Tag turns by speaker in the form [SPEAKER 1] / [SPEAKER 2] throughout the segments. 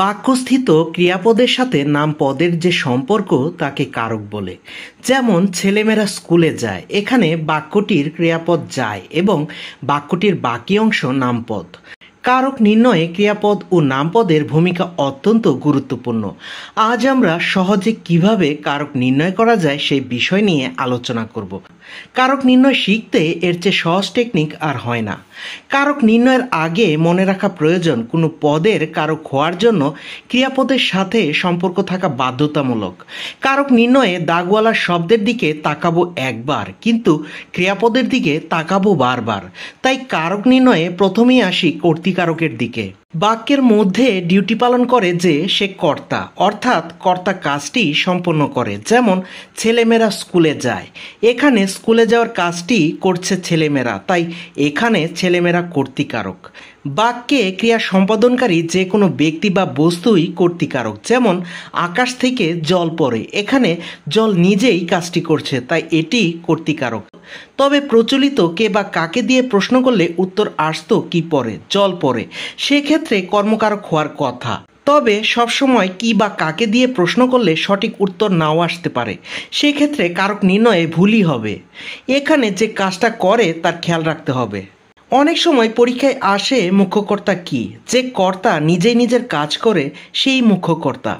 [SPEAKER 1] বাক্যস্থিত ক্রিয়াপদের সাথে নামপদের যে সম্পর্ক তাকে কারক বলে যেমন ছেলেমেয়েরা স্কুলে যায় এখানে বাক্যটির ক্রিয়াপদ যায় এবং বাক্যটির বাকি অংশ নামপদ কারক নির্ণয়ে ক্রিয়াপদ ও নামপদের ভূমিকা অত্যন্ত গুরুত্বপূর্ণ আজ আমরা সহজে কিভাবে কারক নির্ণয় করা যায় সেই বিষয় নিয়ে আলোচনা করব কারক নির্ণয় শিখতে এর চেয়ে সহজ টেকনিক আর হয় না কারক নির্ণয়ের আগে মনে রাখা প্রয়োজন কোনো পদের কারক হওয়ার জন্য ক্রিয়াপদের সাথে সম্পর্ক থাকা বাধ্যতামূলক কারক নির্ণয়ে দাগওয়ালার শব্দের দিকে তাকাবো একবার কিন্তু ক্রিয়াপদের দিকে তাকাবো বারবার তাই কারক নির্ণয়ে প্রথমেই আসি কর্তৃ ক্ষতিকারকের দিকে বাক্যের মধ্যে ডিউটি পালন করে যে সে কর্তা অর্থাৎ কর্তা কাজটি সম্পন্ন করে যেমন ছেলেমেয়েরা স্কুলে যায় এখানে স্কুলে যাওয়ার কাজটি করছে ছেলেমেয়েরা তাই এখানে ছেলেমেয়েরা কর্তিকারক বাক্যে ক্রিয়া সম্পাদনকারী যে কোনো ব্যক্তি বা বস্তুই কর্তিকারক যেমন আকাশ থেকে জল পড়ে এখানে জল নিজেই কাজটি করছে তাই এটি কর্তিকারক তবে প্রচলিত কে বা কাকে দিয়ে প্রশ্ন করলে উত্তর আসতো কি পরে জল পরে সেক্ষেত্রে ক্ষেত্রে কর্মকারক হওয়ার কথা তবে সবসময় কি বা কাকে দিয়ে প্রশ্ন করলে সঠিক উত্তর নাও আসতে পারে সেই ক্ষেত্রে কারক নির্ণয়ে ভুলই হবে এখানে যে কাজটা করে তার খেয়াল রাখতে হবে অনেক সময় পরীক্ষায় আসে মুখ্যকর্তা কি যে কর্তা নিজেই নিজের কাজ করে সেই মুখ্যকর্তা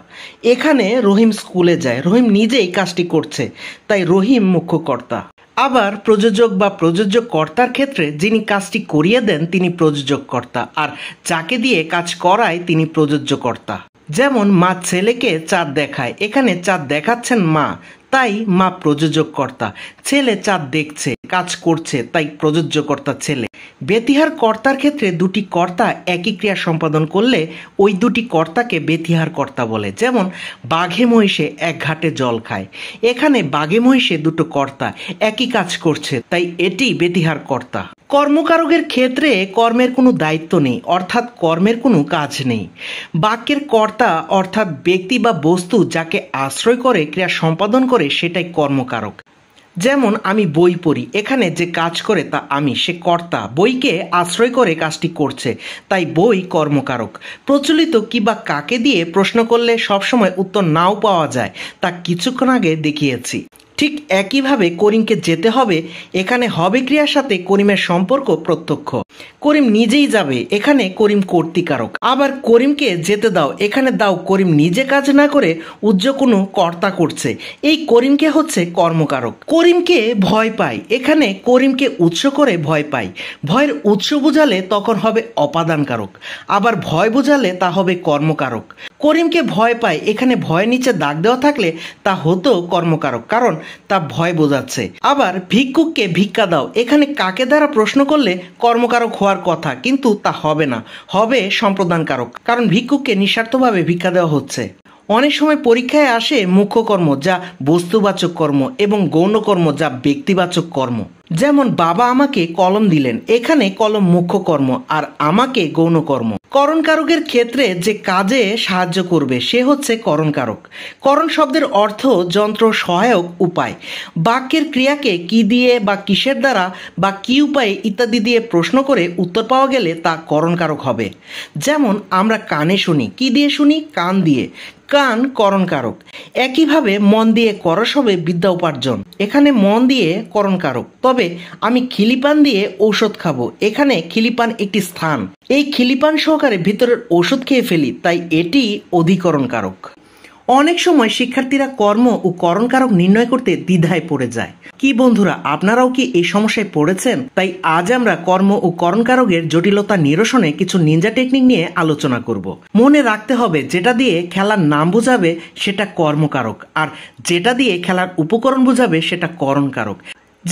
[SPEAKER 1] এখানে রহিম স্কুলে যায় রহিম নিজেই কাজটি করছে তাই রহিম মুখ্যকর্তা আবার প্রযোজক বা প্রযোজক কর্তার ক্ষেত্রে যিনি কাজটি করিয়ে দেন তিনি প্রযোজক কর্তা আর যাকে দিয়ে কাজ করায় তিনি প্রযোজ্য কর্তা যেমন মা ছেলেকে চাঁদ দেখায় এখানে চাঁদ দেখাচ্ছেন মা তাই মা প্রযোজক কর্তা ছেলে চাঁদ দেখছে কাজ করছে তাই প্রযোজ্য কর্তা ছেলে বেতিহার কর্তার ক্ষেত্রে দুটি কর্তা একই ক্রিয়া সম্পাদন করলে ওই দুটি কর্তাকে বেতিহার কর্তা বলে যেমন বাঘে মহিষে এক ঘাটে জল খায় এখানে বাঘে মহিষে দুটো কর্তা একই কাজ করছে তাই এটি বেতিহার কর্তা কর্মকারকের ক্ষেত্রে কর্মের কোনো দায়িত্ব নেই অর্থাৎ কর্মের কোনো কাজ নেই বাক্যের কর্তা অর্থাৎ ব্যক্তি বা বস্তু যাকে আশ্রয় করে ক্রিয়া সম্পাদন করে সেটাই কর্মকারক যেমন আমি বই পড়ি এখানে যে কাজ করে তা আমি সে কর্তা বইকে আশ্রয় করে কাজটি করছে তাই বই কর্মকারক প্রচলিত কিবা কাকে দিয়ে প্রশ্ন করলে সবসময় উত্তর নাও পাওয়া যায় তা কিছুক্ষণ আগে দেখিয়েছি ঠিক একইভাবে করিমকে যেতে হবে এখানে হবে ক্রিয়ার সাথে করিমের সম্পর্ক প্রত্যক্ষ করিম নিজেই যাবে এখানে করিম কর্তিকারক আবার করিমকে যেতে দাও এখানে দাও করিম নিজে কাজ না করে উজ্জ কোনো কর্তা করছে এই করিমকে হচ্ছে কর্মকারক করিমকে ভয় পায় এখানে করিমকে উৎস করে ভয় পায় ভয়ের উৎস বোঝালে তখন হবে অপাদানকারক আবার ভয় বোঝালে তা হবে কর্মকারক করিমকে ভয় পায় এখানে ভয় নিচে দাগ দেওয়া থাকলে তা হতো কর্মকারক কারণ তা ভয় বোঝাচ্ছে আবার ভিক্ষুককে ভিক্ষা দাও এখানে কাকে দ্বারা প্রশ্ন করলে কর্মকারক হওয়ার কথা কিন্তু তা হবে না হবে সম্প্রদান কারক কারণ ভিক্ষুককে নিঃস্বার্থভাবে ভিক্ষা দেওয়া হচ্ছে অনেক সময় পরীক্ষায় আসে মুখ্য কর্ম যা বস্তুবাচক কর্ম এবং গৌণকর্ম যা ব্যক্তিবাচক কর্ম যেমন বাবা আমাকে কলম দিলেন এখানে কলম মুখ্য কর্ম আর আমাকে গৌণকর্ম করণকারকের ক্ষেত্রে যে কাজে সাহায্য করবে সে হচ্ছে করণকারক করণ শব্দের অর্থ যন্ত্র সহায়ক উপায় বাক্যের ক্রিয়াকে কি দিয়ে বা কিসের দ্বারা বা কি উপায়ে ইত্যাদি দিয়ে প্রশ্ন করে উত্তর পাওয়া গেলে তা করণকারক হবে যেমন আমরা কানে শুনি কি দিয়ে শুনি কান দিয়ে কান করণকারক একইভাবে মন দিয়ে করস হবে বিদ্যা উপার্জন এখানে মন দিয়ে করণকারক তবে আমি খিলিপান দিয়ে ঔষধ খাবো এখানে খিলিপান একটি স্থান এই খিলিপান সহকারে ভিতরের ওষুধ খেয়ে ফেলি তাই এটি অধিকরণকারক অনেক সময় শিক্ষার্থীরা কর্ম ও করণকারক নির্ণয় করতে দ্বিধায় পড়ে যায় কি বন্ধুরা আপনারাও কি এই সমস্যায় পড়েছেন তাই আজ আমরা কর্ম ও করণ কারকের জটিলতা নিরসনে কিছু নিনজা টেকনিক নিয়ে আলোচনা করব মনে রাখতে হবে যেটা দিয়ে খেলার নাম বোঝাবে সেটা কর্মকারক আর যেটা দিয়ে খেলার উপকরণ বোঝাবে সেটা করণকারক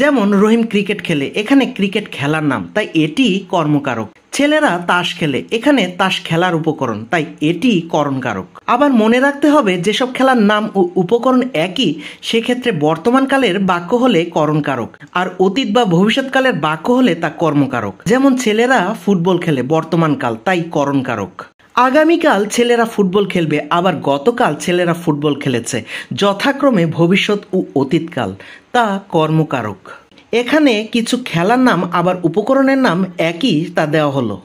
[SPEAKER 1] যেমন রহিম ক্রিকেট খেলে এখানে ক্রিকেট খেলার নাম তাই এটি কর্মকারক ছেলেরা তাস খেলে এখানে তাস খেলার উপকরণ তাই এটি করণকারক আবার মনে রাখতে হবে যেসব খেলার নাম ও উপকরণ একই সেক্ষেত্রে বর্তমানকালের বাক্য হলে করণকারক আর অতীত বা ভবিষ্যৎকালের বাক্য হলে তা কর্মকারক যেমন ছেলেরা ফুটবল খেলে বর্তমানকাল তাই করণকারক আগামীকাল ছেলেরা ফুটবল খেলবে আবার গতকাল ছেলেরা ফুটবল খেলেছে যথাক্রমে ভবিষ্যৎ ও অতীতকাল তা কর্মকারক এখানে কিছু খেলার নাম আবার উপকরণের নাম একই তা দেওয়া হলো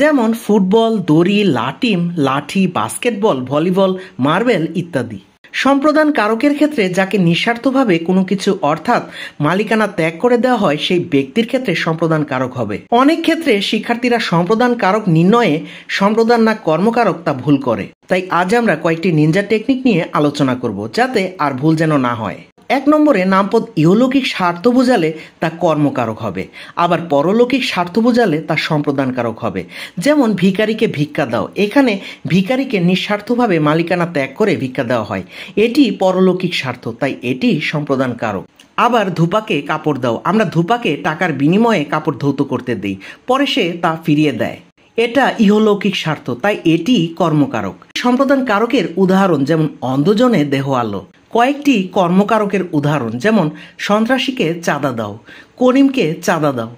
[SPEAKER 1] যেমন ফুটবল দড়ি লাটিম লাঠি বাস্কেটবল ভলিবল মার্বেল ইত্যাদি সম্প্রদান কারকের ক্ষেত্রে যাকে নিঃস্বার্থভাবে কোনো কিছু অর্থাৎ মালিকানা ত্যাগ করে দেওয়া হয় সেই ব্যক্তির ক্ষেত্রে সম্প্রদান কারক হবে অনেক ক্ষেত্রে শিক্ষার্থীরা সম্প্রদান কারক নির্ণয়ে সম্প্রদান না কর্মকারক তা ভুল করে তাই আজ আমরা কয়েকটি নিনজা টেকনিক নিয়ে আলোচনা করব যাতে আর ভুল যেন না হয় এক নম্বরে নামপদ ইহলৌকিক স্বার্থ বোঝালে তা কর্মকারক হবে আবার পরলৌকিক স্বার্থ বোঝালে তা সম্প্রদানকারক হবে যেমন ভিকারিকে ভিক্ষা দাও এখানে ভিকারিকে নিঃস্বার্থভাবে মালিকানা ত্যাগ করে ভিক্ষা দেওয়া হয় এটি পরলৌকিক স্বার্থ তাই এটি সম্প্রদানকারক আবার ধূপাকে কাপড় দাও আমরা ধূপাকে টাকার বিনিময়ে কাপড় ধৌত করতে দিই পরে সে তা ফিরিয়ে দেয় এটা ইহলৌকিক স্বার্থ তাই এটি কর্মকারক সম্প্রদান কারকের উদাহরণ যেমন অন্ধজনে দেহ আলো কয়েকটি কর্মকারকের উদাহরণ যেমন সন্ত্রাসীকে চাঁদা দাও করিমকে চাঁদা দাও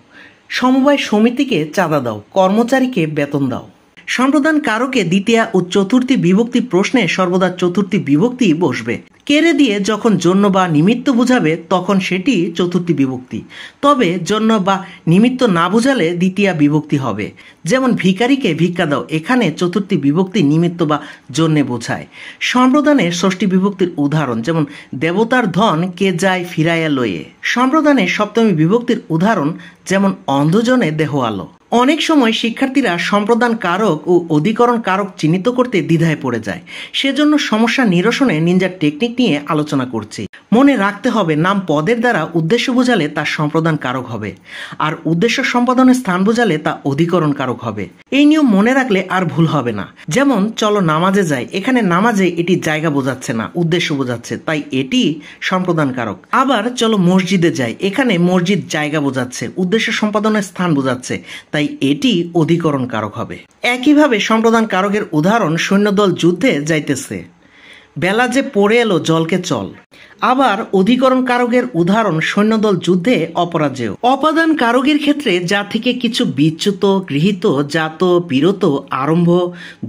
[SPEAKER 1] সমবায় সমিতিকে চাঁদা দাও কর্মচারীকে বেতন দাও সম্প্রদান কারকে দ্বিতীয় ও চতুর্থী বিভক্তি প্রশ্নে সর্বদা চতুর্থী বিভক্তি বসবে কেড়ে দিয়ে যখন জন্য বা নিমিত্ত বুঝাবে তখন সেটি চতুর্থী বিভক্তি তবে জন্য বা নিমিত্ত না বুঝালে দ্বিতীয় বিভক্তি হবে যেমন ভিকারিকে ভিক্ষা দাও এখানে চতুর্থী বিভক্তি নিমিত্ত বা জন্যে বোঝায় সম্প্রদানে ষষ্ঠী বিভক্তির উদাহরণ যেমন দেবতার ধন কে যায় ফিরাইয়া লয়ে সম্প্রদানে সপ্তমী বিভক্তির উদাহরণ যেমন অন্ধজনে দেহ আলো অনেক সময় শিক্ষার্থীরা সম্প্রদান কারক ও অধিকরণ কারক চিহ্নিত করতে দ্বিধায় পড়ে যায় সেজন্য সমস্যা নিরসনে নিনজার টেকনিক নিয়ে আলোচনা করছি মনে রাখতে হবে নাম পদের দ্বারা উদ্দেশ্য বোঝালে তা সম্প্রদান কারক হবে আর উদ্দেশ্য সম্পাদনের স্থান বোঝালে তা অধিকরণ কারক হবে এই নিয়ম মনে রাখলে আর ভুল হবে না যেমন চলো নামাজে যাই এখানে নামাজে এটি জায়গা বোঝাচ্ছে না উদ্দেশ্য বোঝাচ্ছে তাই এটি সম্প্রদান কারক আবার চলো মসজিদে যাই এখানে মসজিদ জায়গা বোঝাচ্ছে উদ্দেশ্য সম্পাদনের স্থান বোঝাচ্ছে তাই তাই এটি অধিকরণ কারক হবে একইভাবে সম্প্রদান কারকের উদাহরণ সৈন্যদল যুদ্ধে যাইতেছে বেলা যে পড়ে এলো জলকে চল আবার অধিকরণ কারকের উদাহরণ সৈন্যদল যুদ্ধে অপরাজেয় অপাদান কারকের ক্ষেত্রে যা থেকে কিছু বিচ্যুত গৃহীত জাত বিরত আরম্ভ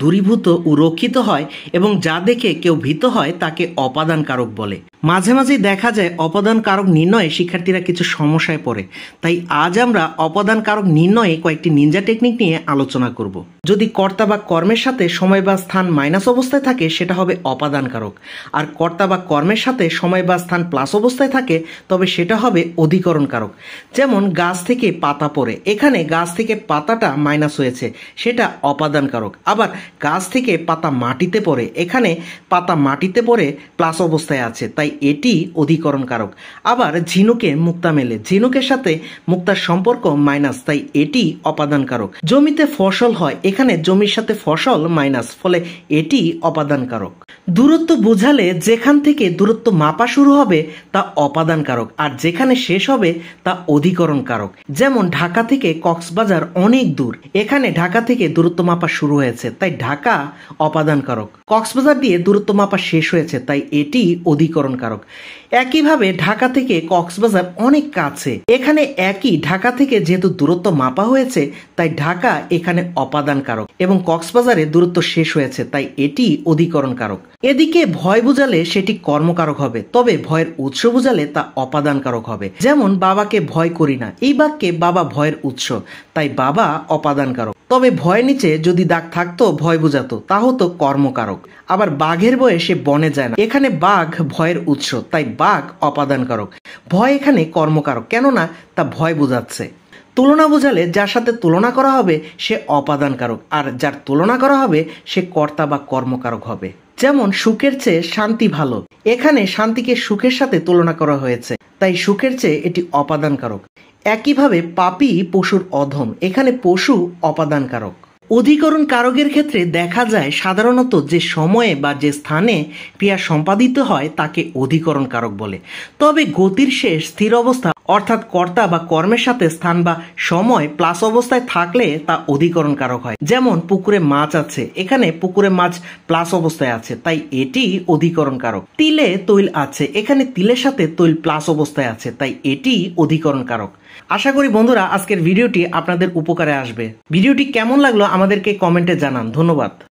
[SPEAKER 1] দূরীভূত ও রক্ষিত হয় এবং যা দেখে কেউ ভীত হয় তাকে অপাদান কারক বলে মাঝে মাঝে দেখা যায় অপাদান কারক নির্ণয়ে শিক্ষার্থীরা কিছু সমস্যায় পড়ে তাই আজ আমরা অপাদান কারক নির্ণয়ে কয়েকটি নিনজা টেকনিক নিয়ে আলোচনা করব যদি কর্তা বা কর্মের সাথে সময় বা স্থান মাইনাস অবস্থায় থাকে সেটা হবে অপাদান কারক আর কর্তা বা কর্মের সাথে সময় হয় বা স্থান প্লাস অবস্থায় থাকে তবে সেটা হবে অধিকরণকারক যেমন গাছ থেকে পাতা পড়ে এখানে গাছ থেকে পাতাটা মাইনাস হয়েছে সেটা অপাদানকারক আবার গাছ থেকে পাতা মাটিতে পড়ে এখানে পাতা মাটিতে পড়ে প্লাস অবস্থায় আছে তাই এটি অধিকরণকারক আবার ঝিনুকে মুক্তা মেলে ঝিনুকের সাথে মুক্তার সম্পর্ক মাইনাস তাই এটি অপাদানকারক জমিতে ফসল হয় এখানে জমির সাথে ফসল মাইনাস ফলে এটি অপাদানকারক দূরত্ব বোঝালে যেখান থেকে দূরত্ব মাপা শুরু হবে তা অপাদান কারক আর যেখানে শেষ হবে তা অধিকরণ কারক যেমন ঢাকা থেকে কক্সবাজার অনেক দূর এখানে ঢাকা থেকে দূরত্ব মাপা শুরু হয়েছে তাই ঢাকা অপাদান কারক কক্সবাজার দিয়ে দূরত্ব মাপা শেষ হয়েছে তাই এটি অধিকরণ কারক একইভাবে ঢাকা থেকে কক্সবাজার অনেক কাছে এখানে একই ঢাকা থেকে যেহেতু দূরত্ব মাপা হয়েছে তাই ঢাকা এখানে অপাদান কারক এবং কক্সবাজারে দূরত্ব শেষ হয়েছে তাই এটি অধিকরণ কারক এদিকে ভয় বুঝালে সেটি কর্মকারক হবে তবে ভয়ের উৎস বুঝালে তা অপাদান কারক হবে যেমন বাবাকে ভয় করি না এই বাক্যে বাবা ভয়ের উৎস তাই বাবা অপাদান কারক তবে ভয় নিচে যদি দাগ থাকতো ভয় বুঝাতো তা হতো কর্মকারক আবার বাঘের বয়ে সে বনে যায় না এখানে বাঘ ভয়ের উৎস তাই বাঘ অপাদানকারক ভয় এখানে কর্মকারক কেননা তা ভয় বোঝাচ্ছে তুলনা বোঝালে যার সাথে তুলনা করা হবে সে অপাদানকারক আর যার তুলনা করা হবে সে কর্তা বা কর্মকারক হবে যেমন সুখের চেয়ে শান্তি ভালো এখানে শান্তিকে সুখের সাথে তুলনা করা হয়েছে তাই সুখের চেয়ে এটি অপাদানকারক একইভাবে পাপি পশুর অধম এখানে পশু অপাদান কারক অধিকরণ কারকের ক্ষেত্রে দেখা যায় সাধারণত যে সময়ে বা যে স্থানে ক্রিয়া সম্পাদিত হয় তাকে অধিকরণ কারক বলে তবে গতির শেষ স্থির অবস্থা অর্থাৎ কর্তা বা কর্মের সাথে স্থান বা সময় প্লাস অবস্থায় থাকলে তা অধিকরণ কারক হয় যেমন পুকুরে মাছ আছে এখানে পুকুরে মাছ প্লাস অবস্থায় আছে তাই এটি অধিকরণ কারক তিলে তৈল আছে এখানে তিলের সাথে তৈল প্লাস অবস্থায় আছে তাই এটি অধিকরণ কারক আশা করি বন্ধুরা আজকের ভিডিওটি আপনাদের উপকারে আসবে ভিডিওটি কেমন লাগলো আমাদেরকে কমেন্টে জানান ধন্যবাদ